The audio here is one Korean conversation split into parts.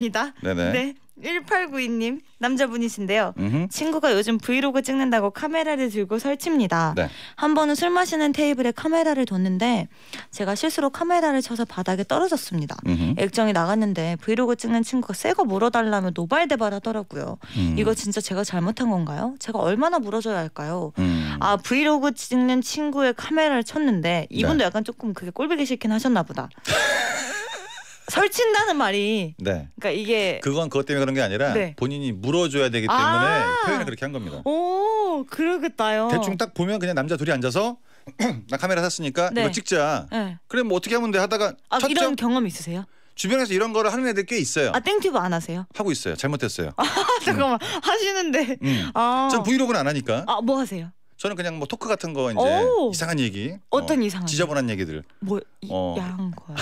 이다. 네네. 네. 1892님 남자분이신데요. 음흠. 친구가 요즘 브이로그 찍는다고 카메라를 들고 설칩니다. 네. 한 번은 술 마시는 테이블에 카메라를 뒀는데 제가 실수로 카메라를 쳐서 바닥에 떨어졌습니다. 음흠. 액정이 나갔는데 브이로그 찍는 친구가 새 거 물어달라며 노발대발하더라고요. 음. 이거 진짜 제가 잘못한 건가요? 제가 얼마나 물어줘야 할까요? 음. 아 브이로그 찍는 친구의 카메라를 쳤는데 이분도 네. 약간 조금 그게 꼴보기 싫긴 하셨나 보다. 설친다는 말이 네. 그러니까 이게 그건 그것 때문에 그런 게 아니라 네. 본인이 물어줘야 되기 때문에 아 표현을 그렇게 한 겁니다. 오, 그러겠다요. 대충 딱 보면 그냥 남자 둘이 앉아서 나 카메라 샀으니까 네. 이거 찍자. 네. 그래 뭐 어떻게 하면 돼 하다가 아, 이런 경험 있으세요? 주변에서 이런 거를 하는 애들 꽤 있어요. 아 땡튜브 안 하세요? 하고 있어요. 잘못했어요. 아, 잠깐만 음. 하시는데. 음. 아. 전 브이로그는 안 하니까. 아뭐 하세요? 저는 그냥 뭐 토크 같은 거 이제 오. 이상한 얘기. 어떤 어, 이상한? 지저분한 얘기들. 뭐 이, 어. 야한 거예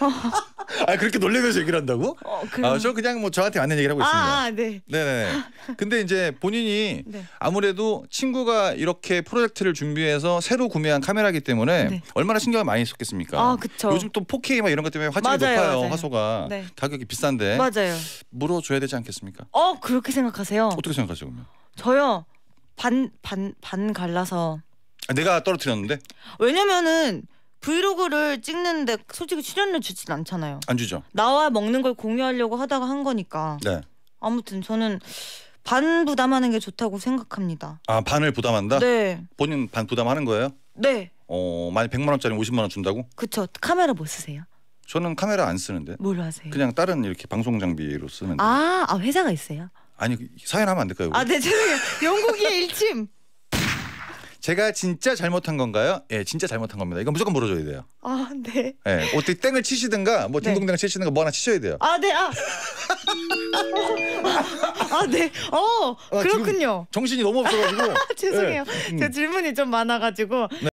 아 그렇게 놀래면서 얘기를 한다고? 어, 그럼... 아, 저 그냥 뭐 저한테 맞는 얘기를 고 있습니다. 아, 네. 네네. 근데 이제 본인이 네. 아무래도 친구가 이렇게 프로젝트를 준비해서 새로 구매한 카메라기 때문에 네. 얼마나 신경을 많이 썼겠습니까? 아, 그쵸. 요즘 또 4K 막 이런 것 때문에 화질이 맞아요, 높아요. 맞아요. 화소가 네. 가격이 비싼데. 맞아요. 물어줘야 되지 않겠습니까? 어, 그렇게 생각하세요? 어떻게 생각하세요, 그러면? 저요. 반 반 반 갈라서 아, 내가 떨어뜨렸는데? 왜냐면은 브이로그를 찍는데 솔직히 출연료 주진 않잖아요. 안 주죠. 나와 먹는 걸 공유하려고 하다가 한 거니까. 네. 아무튼 저는 반 부담하는 게 좋다고 생각합니다. 아 반을 부담한다? 네. 본인 반 부담하는 거예요? 네. 어 만약 100만 원짜리 50만 뭐 원 준다고? 그쵸. 카메라 뭐 쓰세요? 저는 카메라 안 쓰는데. 뭘 하세요? 그냥 다른 이렇게 방송 장비로 쓰는데. 아, 아 회사가 있어요? 아니 그 사연하면 안 될까요? 우리? 아, 네 죄송해요. 영국이 일침. 제가 진짜 잘못한 건가요? 예, 진짜 잘못한 겁니다. 이건 무조건 물어줘야 돼요. 아, 네. 예, 어떻게 땡을 치시든가 뭐 네. 딩동댕을 치시든가 뭐 하나 치셔야 돼요. 아, 네. 아. 아, 네. 어, 아, 지금 그렇군요. 정신이 너무 없어가지고. 죄송해요. 예. 제 음. 질문이 좀 많아가지고 네.